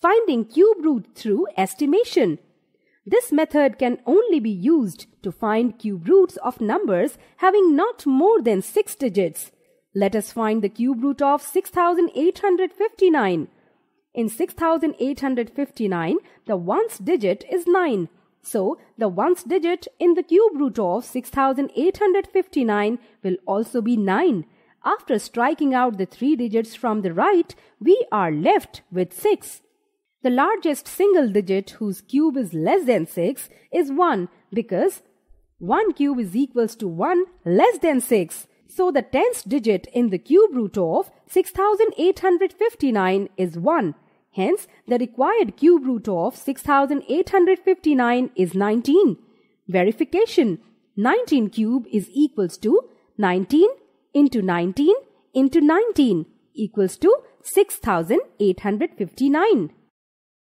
finding cube root through estimation. This method can only be used to find cube roots of numbers having not more than 6 digits. Let us find the cube root of 6859. In 6859, the ones digit is 9. So, the ones digit in the cube root of 6859 will also be 9. After striking out the three digits from the right, we are left with 6. The largest single digit whose cube is less than 6 is 1 because 1 cube is equals to 1 less than 6. So the tenth digit in the cube root of 6859 is 1. Hence, the required cube root of 6859 is 19. Verification 19 cube is equals to 19 into 19 into 19 equals to 6859.